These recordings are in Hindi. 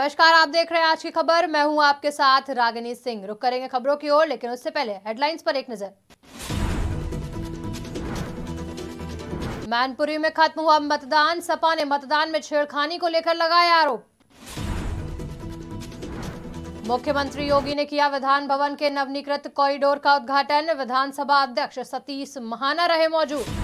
नमस्कार आप देख रहे हैं आज की खबर मैं हूं आपके साथ रागिनी सिंह रुक करेंगे खबरों की ओर लेकिन उससे पहले हेडलाइंस पर एक नजर मैनपुरी में खत्म हुआ मतदान सपा ने मतदान में छेड़खानी को लेकर लगाया आरोप मुख्यमंत्री योगी ने किया विधान भवन के नवनीकृत कॉरिडोर का उद्घाटन विधानसभा अध्यक्ष सतीश महाना रहे मौजूद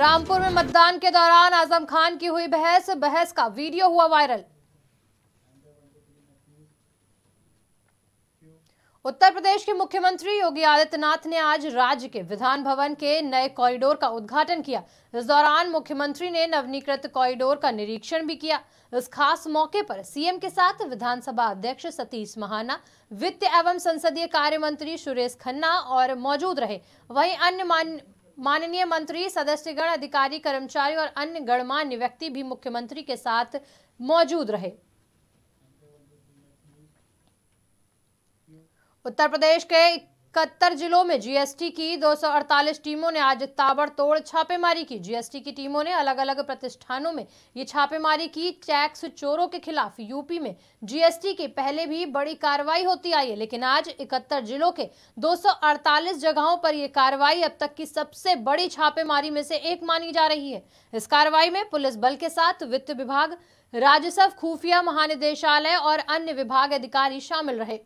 रामपुर में मतदान के दौरान आजम खान की हुई बहस बहस का वीडियो हुआ वायरल उत्तर प्रदेश के मुख्यमंत्री योगी आदित्यनाथ ने आज राज्य के विधान भवन के नए कॉरिडोर का उद्घाटन किया इस दौरान मुख्यमंत्री ने नवनीकृत कॉरिडोर का निरीक्षण भी किया इस खास मौके पर सीएम के साथ विधानसभा अध्यक्ष सतीश महाना वित्त एवं संसदीय कार्य मंत्री सुरेश खन्ना और मौजूद रहे वहीं अन्य माननीय मंत्री सदस्यगण अधिकारी कर्मचारी और अन्य गणमान्य व्यक्ति भी मुख्यमंत्री के साथ मौजूद रहे उत्तर प्रदेश के इकहत्तर जिलों में जीएसटी की 248 टीमों ने आज ताबड़तोड़ छापेमारी की जीएसटी की टीमों ने अलग अलग प्रतिष्ठानों में ये छापेमारी की टैक्स चोरों के खिलाफ यूपी में जीएसटी की पहले भी बड़ी कार्रवाई होती आई है लेकिन आज इकहत्तर जिलों के 248 जगहों पर यह कार्रवाई अब तक की सबसे बड़ी छापेमारी में से एक मानी जा रही है इस कार्रवाई में पुलिस बल के साथ वित्त विभाग राजस्व खुफिया महानिदेशालय और अन्य विभाग अधिकारी शामिल रहे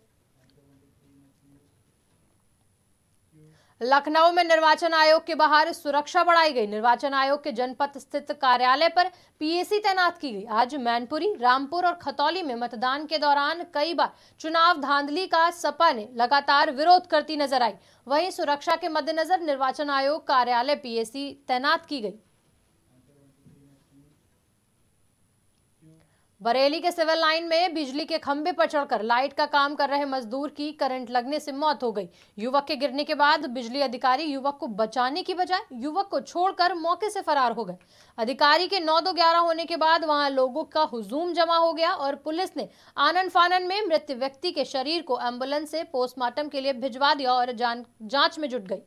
लखनऊ में निर्वाचन आयोग के बाहर सुरक्षा बढ़ाई गई निर्वाचन आयोग के जनपद स्थित कार्यालय पर पीएसी तैनात की गई आज मैनपुरी रामपुर और खतौली में मतदान के दौरान कई बार चुनाव धांधली का सपा ने लगातार विरोध करती नजर आई वहीं सुरक्षा के मद्देनजर निर्वाचन आयोग कार्यालय पीएसी तैनात की गई बरेली के सिविल लाइन में बिजली के खंभे पर चढ़कर लाइट का काम कर रहे मजदूर की करंट लगने से मौत हो गई युवक के गिरने के बाद बिजली अधिकारी युवक को बचाने की बजाय युवक को छोड़कर मौके से फरार हो गए अधिकारी के नौ दो ग्यारह होने के बाद वहां लोगों का हुजूम जमा हो गया और पुलिस ने आनंद फानन में मृत व्यक्ति के शरीर को एम्बुलेंस से पोस्टमार्टम के लिए भिजवा दिया और जांच में जुट गई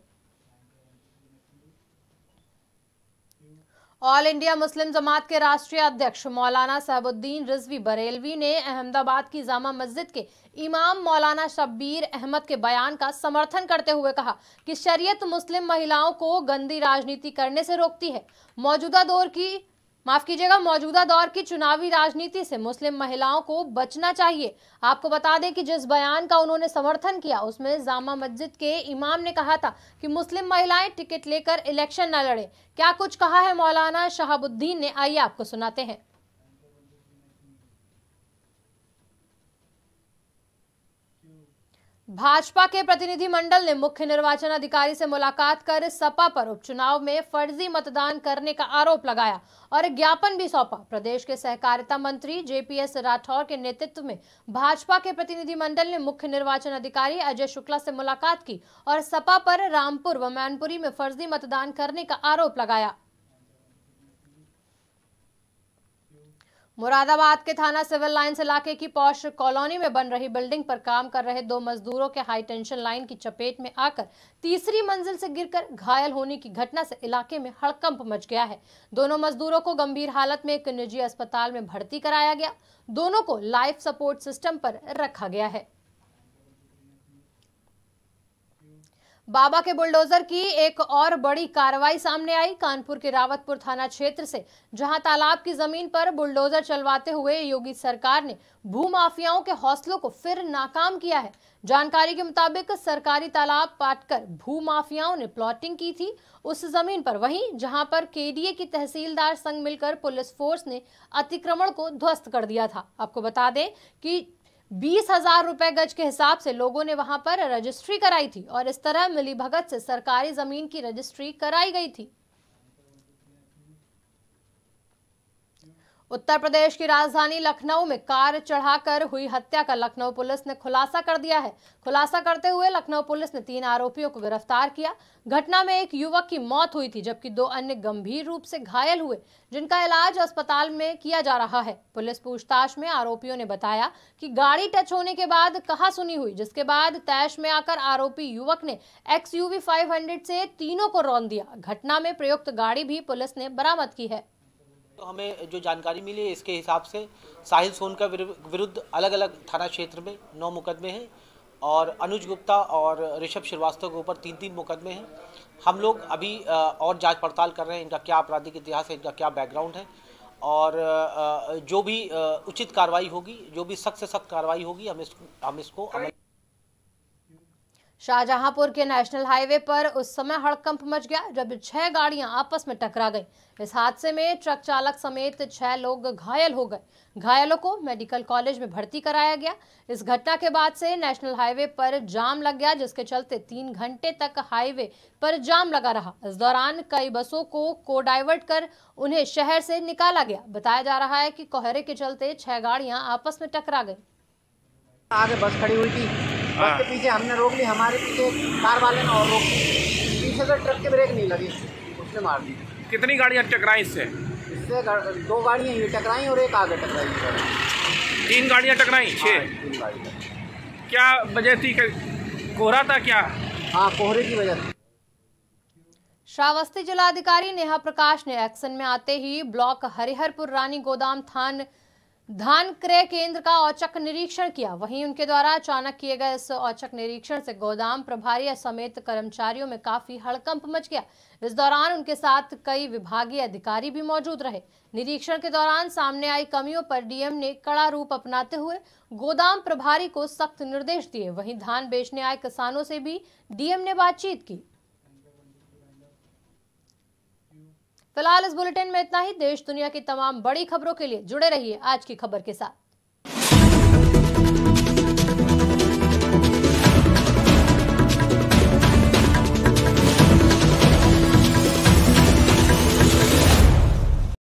ऑल इंडिया मुस्लिम जमात के राष्ट्रीय अध्यक्ष मौलाना सहबुद्दीन रिजवी बरेलवी ने अहमदाबाद की जामा मस्जिद के इमाम मौलाना शब्बीर अहमद के बयान का समर्थन करते हुए कहा कि शरीयत मुस्लिम महिलाओं को गंदी राजनीति करने से रोकती है मौजूदा दौर की माफ कीजिएगा मौजूदा दौर की चुनावी राजनीति से मुस्लिम महिलाओं को बचना चाहिए आपको बता दें कि जिस बयान का उन्होंने समर्थन किया उसमें जामा मस्जिद के इमाम ने कहा था कि मुस्लिम महिलाएं टिकट लेकर इलेक्शन न लड़े क्या कुछ कहा है मौलाना शहाबुद्दीन ने आइए आपको सुनाते हैं भाजपा के प्रतिनिधि मंडल ने मुख्य निर्वाचन अधिकारी से मुलाकात कर सपा पर उपचुनाव में फर्जी मतदान करने का आरोप लगाया और ज्ञापन भी सौंपा प्रदेश के सहकारिता मंत्री जेपीएस राठौर के नेतृत्व में भाजपा के प्रतिनिधि मंडल ने मुख्य निर्वाचन अधिकारी अजय शुक्ला से मुलाकात की और सपा पर रामपुर व मैनपुरी में फर्जी मतदान करने का आरोप लगाया मुरादाबाद के थाना सिविल लाइन्स इलाके की पौष कॉलोनी में बन रही बिल्डिंग पर काम कर रहे दो मजदूरों के हाई टेंशन लाइन की चपेट में आकर तीसरी मंजिल से गिरकर घायल होने की घटना से इलाके में हड़कंप मच गया है दोनों मजदूरों को गंभीर हालत में एक निजी अस्पताल में भर्ती कराया गया दोनों को लाइफ सपोर्ट सिस्टम पर रखा गया है बाबा के बुलडोजर की एक और बड़ी कार्रवाई सामने आई कानपुर के रावतपुर थाना क्षेत्र से जहां तालाब की जमीन पर बुलडोजर चलवाते हुए योगी सरकार ने भूमाफियाओं के हौसलों को फिर नाकाम किया है जानकारी के मुताबिक सरकारी तालाब पाटकर भूमाफियाओं ने प्लॉटिंग की थी उस जमीन पर वहीं जहां पर केडीए की तहसीलदार संघ मिलकर पुलिस फोर्स ने अतिक्रमण को ध्वस्त कर दिया था आपको बता दें कि बीस हजार रुपए गज के हिसाब से लोगों ने वहां पर रजिस्ट्री कराई थी और इस तरह मिलीभगत से सरकारी जमीन की रजिस्ट्री कराई गई थी उत्तर प्रदेश की राजधानी लखनऊ में कार चढ़ाकर हुई हत्या का लखनऊ पुलिस ने खुलासा कर दिया है खुलासा करते हुए लखनऊ पुलिस ने तीन आरोपियों को गिरफ्तार किया घटना में एक युवक की मौत हुई थी जबकि दो अन्य गंभीर रूप से घायल हुए जिनका इलाज अस्पताल में किया जा रहा है पुलिस पूछताछ में आरोपियों ने बताया की गाड़ी टच होने के बाद कहा सुनी हुई जिसके बाद तैश में आकर आरोपी युवक ने एक्स यूवी से तीनों को रौन दिया घटना में प्रयुक्त गाड़ी भी पुलिस ने बरामद की है तो हमें जो जानकारी मिली है इसके हिसाब से साहिल सोन का विरुद्ध अलग अलग थाना क्षेत्र में नौ मुकदमे हैं और अनुज गुप्ता और ऋषभ श्रीवास्तव के ऊपर तीन तीन मुकदमे हैं हम लोग अभी और जांच पड़ताल कर रहे हैं इनका क्या आपराधिक इतिहास है इनका क्या बैकग्राउंड है और जो भी उचित कार्रवाई होगी जो भी सख्त से सख्त कार्रवाई होगी हम इस हम इसको अमल शाहजहांपुर के नेशनल हाईवे पर उस समय हड़कंप मच गया जब छह गाड़ियां आपस में टकरा गई इस हादसे में ट्रक चालक समेत छह लोग घायल हो गए घायलों को मेडिकल कॉलेज में भर्ती कराया गया इस घटना के बाद से नेशनल हाईवे पर जाम लग गया जिसके चलते तीन घंटे तक हाईवे पर जाम लगा रहा इस दौरान कई बसों को को डाइवर्ट कर उन्हें शहर से निकाला गया बताया जा रहा है कि कोहरे के चलते छह गाड़ियां आपस में टकरा गई आगे बस खड़ी हुई थी ट्रक हाँ। के पीछे हमने रोक ली हमारे पीछे तो कार वाले ने और रोक ली पीछे से ट्रक के ब्रेक नहीं लगी उसने मार दी कितनी गाड़ियाँ टकराई इससे इससे दो गाड़ियाँ ये टकराई और एक आगे टकराई तीन गाड़ियाँ टकराई छः हाँ, तीन गाड़ियाँ क्या वजह थी कोहरा था क्या हाँ कोहरे की वजह थी श्रावस्ती जिलाधिकारी नेहा प्रकाश ने एक्शन में आते ही ब्लॉक हरिहरपुर रानी गोदाम थान धान क्रय केंद्र का औचक निरीक्षण किया वहीं उनके द्वारा अचानक किए गए इस औचक निरीक्षण से गोदाम प्रभारी समेत कर्मचारियों में काफी हड़कंप मच गया इस दौरान उनके साथ कई विभागीय अधिकारी भी मौजूद रहे निरीक्षण के दौरान सामने आई कमियों पर डीएम ने कड़ा रूप अपनाते हुए गोदाम प्रभारी को सख्त निर्देश दिए वही धान बेचने आए किसानों से भी डीएम ने बातचीत की फिलहाल इस बुलेटिन में इतना ही देश दुनिया की तमाम बड़ी खबरों के लिए जुड़े रहिए आज की खबर के साथ